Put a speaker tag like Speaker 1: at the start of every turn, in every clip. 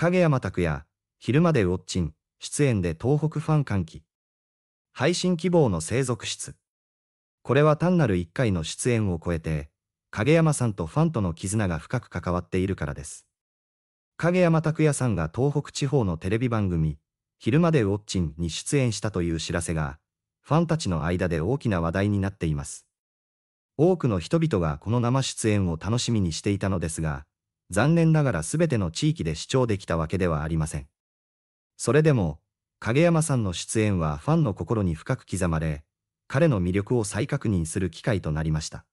Speaker 1: 影山拓也、昼までウォッチン、出演で東北ファン歓喜。配信希望の生続室。これは単なる1回の出演を超えて、影山さんとファンとの絆が深く関わっているからです。影山拓也さんが東北地方のテレビ番組、昼までウォッチンに出演したという知らせが、ファンたちの間で大きな話題になっています。多くの人々がこの生出演を楽しみにしていたのですが、残念ながら全ての地域で視聴できたわけではありません。それでも、影山さんの出演はファンの心に深く刻まれ、彼の魅力を再確認する機会となりました。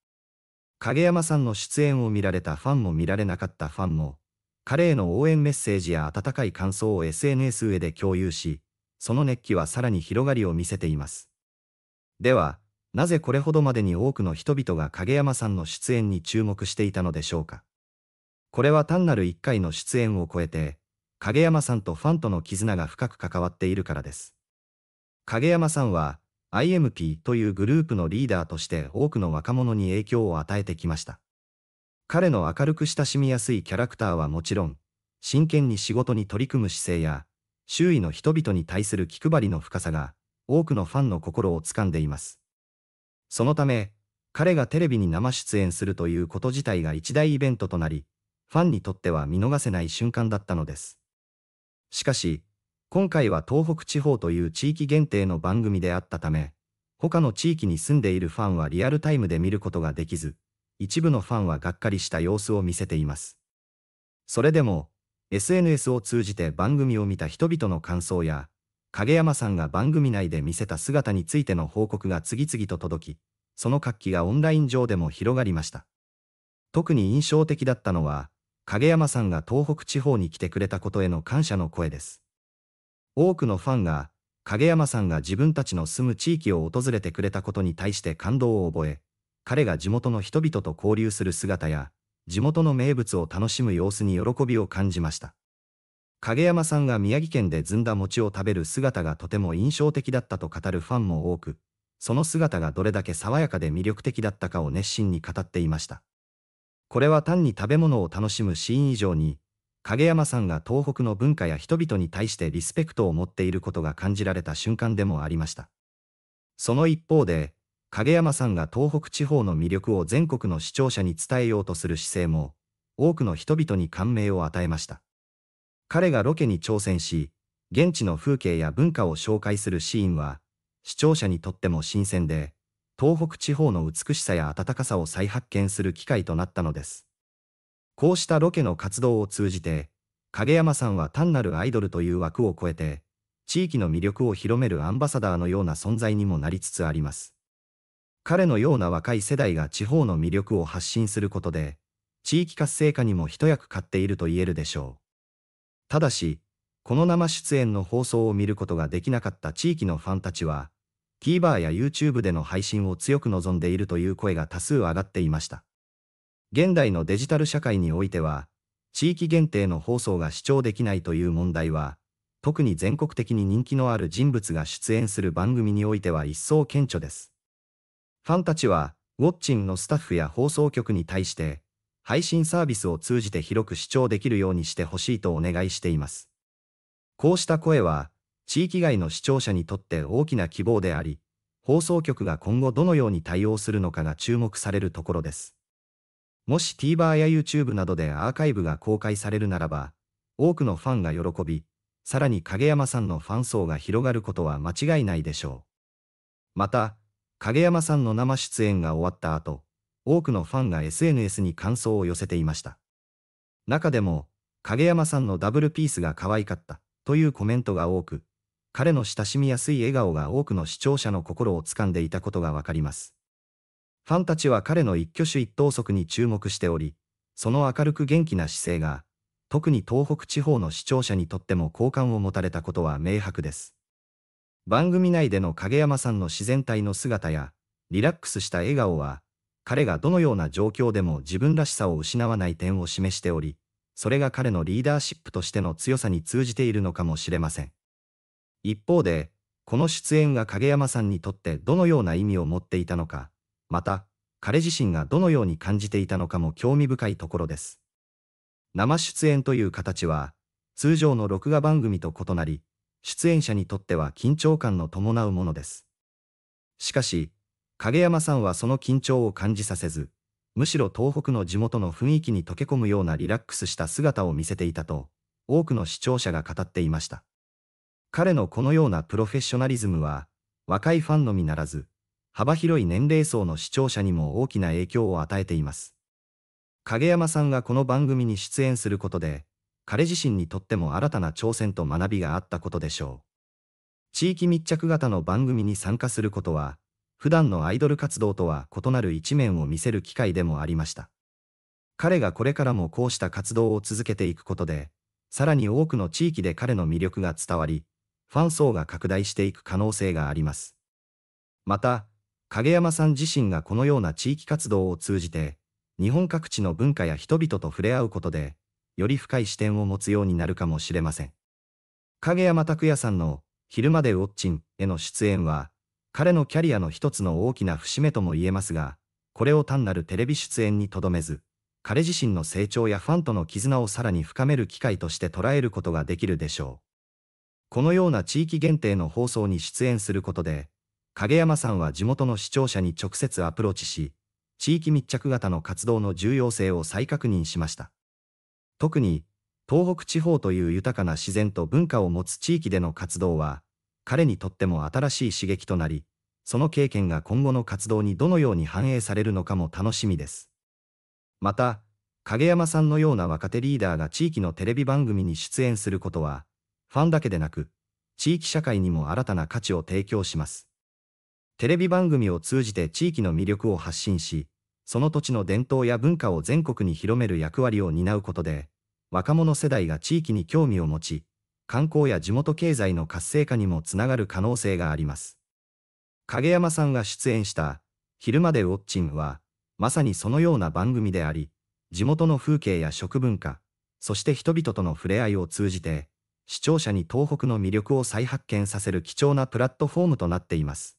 Speaker 1: 影山さんの出演を見られたファンも見られなかったファンも、彼への応援メッセージや温かい感想を SNS 上で共有し、その熱気はさらに広がりを見せています。では、なぜこれほどまでに多くの人々が影山さんの出演に注目していたのでしょうか。これは単なる1回の出演を超えて、影山さんとファンとの絆が深く関わっているからです。影山さんは、IMP というグループのリーダーとして多くの若者に影響を与えてきました。彼の明るく親しみやすいキャラクターはもちろん、真剣に仕事に取り組む姿勢や、周囲の人々に対する気配りの深さが、多くのファンの心を掴んでいます。そのため、彼がテレビに生出演するということ自体が一大イベントとなり、ファンにとっては見逃せない瞬間だったのです。しかし、今回は東北地方という地域限定の番組であったため、他の地域に住んでいるファンはリアルタイムで見ることができず、一部のファンはがっかりした様子を見せています。それでも、SNS を通じて番組を見た人々の感想や、影山さんが番組内で見せた姿についての報告が次々と届き、その活気がオンライン上でも広がりました。特に印象的だったのは、影山さんが東北地方に来てくれたことへの感謝の声です。多くのファンが、影山さんが自分たちの住む地域を訪れてくれたことに対して感動を覚え、彼が地元の人々と交流する姿や、地元の名物を楽しむ様子に喜びを感じました。影山さんが宮城県でずんだ餅を食べる姿がとても印象的だったと語るファンも多く、その姿がどれだけ爽やかで魅力的だったかを熱心に語っていました。これは単に食べ物を楽しむシーン以上に、影山さんが東北の文化や人々に対してリスペクトを持っていることが感じられた瞬間でもありました。その一方で、影山さんが東北地方の魅力を全国の視聴者に伝えようとする姿勢も、多くの人々に感銘を与えました。彼がロケに挑戦し、現地の風景や文化を紹介するシーンは、視聴者にとっても新鮮で、東北地方の美しさや温かさを再発見する機会となったのです。こうしたロケの活動を通じて、影山さんは単なるアイドルという枠を超えて、地域の魅力を広めるアンバサダーのような存在にもなりつつあります。彼のような若い世代が地方の魅力を発信することで、地域活性化にも一役買っていると言えるでしょう。ただし、この生出演の放送を見ることができなかった地域のファンたちは、TVer や YouTube での配信を強く望んでいるという声が多数上がっていました。現代のデジタル社会においては、地域限定の放送が視聴できないという問題は、特に全国的に人気のある人物が出演する番組においては一層顕著です。ファンたちは、ウォッチンのスタッフや放送局に対して、配信サービスを通じて広く視聴できるようにしてほしいとお願いしています。こうした声は、地域外の視聴者にとって大きな希望であり、放送局が今後どのように対応するのかが注目されるところです。もし TVer や YouTube などでアーカイブが公開されるならば、多くのファンが喜び、さらに影山さんのファン層が広がることは間違いないでしょう。また、影山さんの生出演が終わった後、多くのファンが SNS に感想を寄せていました。中でも、影山さんのダブルピースが可愛かったというコメントが多く、彼の親しみやすい笑顔が多くの視聴者の心を掴んでいたことがわかります。ファンたちは彼の一挙手一投足に注目しており、その明るく元気な姿勢が、特に東北地方の視聴者にとっても好感を持たれたことは明白です。番組内での影山さんの自然体の姿や、リラックスした笑顔は、彼がどのような状況でも自分らしさを失わない点を示しており、それが彼のリーダーシップとしての強さに通じているのかもしれません。一方で、この出演が影山さんにとってどのような意味を持っていたのか、また、彼自身がどのように感じていたのかも興味深いところです。生出演という形は、通常の録画番組と異なり、出演者にとっては緊張感の伴うものです。しかし、影山さんはその緊張を感じさせず、むしろ東北の地元の雰囲気に溶け込むようなリラックスした姿を見せていたと、多くの視聴者が語っていました。彼のこのようなプロフェッショナリズムは、若いファンのみならず、幅広い年齢層の視聴者にも大きな影響を与えています。影山さんがこの番組に出演することで、彼自身にとっても新たな挑戦と学びがあったことでしょう。地域密着型の番組に参加することは、普段のアイドル活動とは異なる一面を見せる機会でもありました。彼がこれからもこうした活動を続けていくことで、さらに多くの地域で彼の魅力が伝わり、ファン層が拡大していく可能性があります。また、影山さん自身がこのような地域活動を通じて、日本各地の文化や人々と触れ合うことで、より深い視点を持つようになるかもしれません。影山拓也さんの昼までウォッチンへの出演は、彼のキャリアの一つの大きな節目とも言えますが、これを単なるテレビ出演にとどめず、彼自身の成長やファンとの絆をさらに深める機会として捉えることができるでしょう。このような地域限定の放送に出演することで、影山さんは地元の視聴者に直接アプローチし、地域密着型の活動の重要性を再確認しました。特に、東北地方という豊かな自然と文化を持つ地域での活動は、彼にとっても新しい刺激となり、その経験が今後の活動にどのように反映されるのかも楽しみです。また、影山さんのような若手リーダーが地域のテレビ番組に出演することは、ファンだけでなく、地域社会にも新たな価値を提供します。テレビ番組を通じて地域の魅力を発信し、その土地の伝統や文化を全国に広める役割を担うことで、若者世代が地域に興味を持ち、観光や地元経済の活性化にもつながる可能性があります。影山さんが出演した、昼までウォッチンは、まさにそのような番組であり、地元の風景や食文化、そして人々との触れ合いを通じて、視聴者に東北の魅力を再発見させる貴重なプラットフォームとなっています。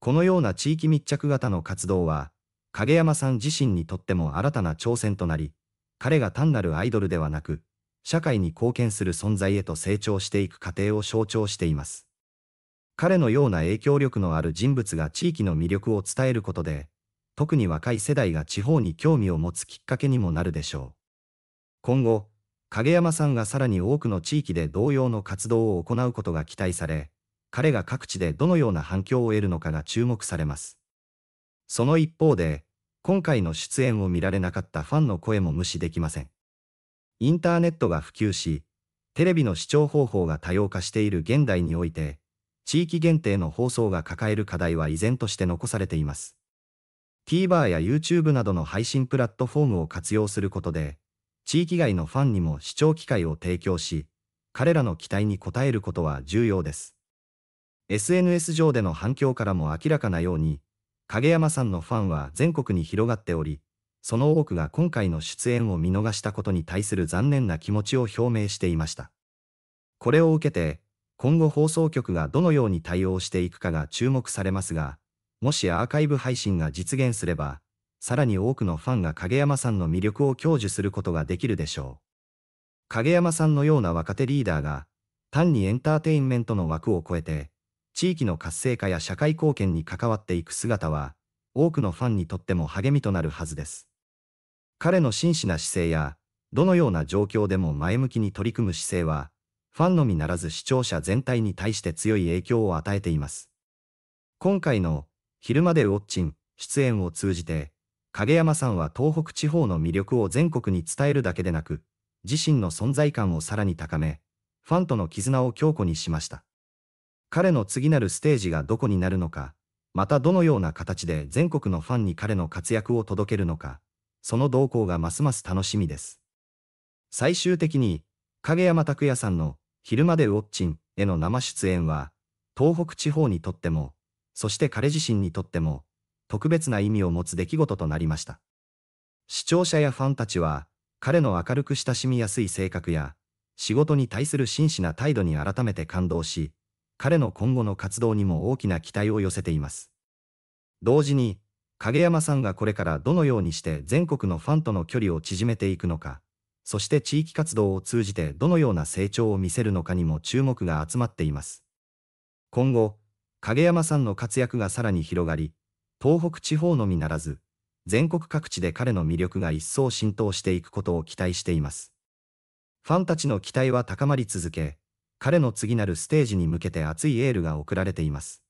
Speaker 1: このような地域密着型の活動は、影山さん自身にとっても新たな挑戦となり、彼が単なるアイドルではなく、社会に貢献する存在へと成長していく過程を象徴しています。彼のような影響力のある人物が地域の魅力を伝えることで、特に若い世代が地方に興味を持つきっかけにもなるでしょう。今後、影山さんがさらに多くの地域で同様の活動を行うことが期待され、彼が各地でどのような反響を得るのかが注目されます。その一方で、今回の出演を見られなかったファンの声も無視できません。インターネットが普及し、テレビの視聴方法が多様化している現代において、地域限定の放送が抱える課題は依然として残されています。TVer や YouTube などの配信プラットフォームを活用することで、地域外のファンにも視聴機会を提供し、彼らの期待に応えることは重要です。SNS 上での反響からも明らかなように、影山さんのファンは全国に広がっており、その多くが今回の出演を見逃したことに対する残念な気持ちを表明していました。これを受けて、今後放送局がどのように対応していくかが注目されますが、もしアーカイブ配信が実現すれば、さらに多くのファンが影山さんの魅力を享受することができるでしょう。影山さんのような若手リーダーが、単にエンターテインメントの枠を超えて、地域の活性化や社会貢献に関わっていく姿は、多くのファンにとっても励みとなるはずです。彼の真摯な姿勢や、どのような状況でも前向きに取り組む姿勢は、ファンのみならず視聴者全体に対して強い影響を与えています。今回の、昼までウォッチン出演を通じて、影山さんは東北地方の魅力を全国に伝えるだけでなく、自身の存在感をさらに高め、ファンとの絆を強固にしました。彼の次なるステージがどこになるのか、またどのような形で全国のファンに彼の活躍を届けるのか、その動向がますます楽しみです。最終的に、影山拓也さんの昼までウォッチンへの生出演は、東北地方にとっても、そして彼自身にとっても、特別な意味を持つ出来事となりました。視聴者やファンたちは、彼の明るく親しみやすい性格や、仕事に対する真摯な態度に改めて感動し、彼の今後の活動にも大きな期待を寄せています。同時に、影山さんがこれからどのようにして全国のファンとの距離を縮めていくのか、そして地域活動を通じてどのような成長を見せるのかにも注目が集まっています。今後、影山さんの活躍がさらに広がり、東北地方のみならず、全国各地で彼の魅力が一層浸透していくことを期待しています。ファンたちの期待は高まり続け、彼の次なるステージに向けて熱いエールが送られています。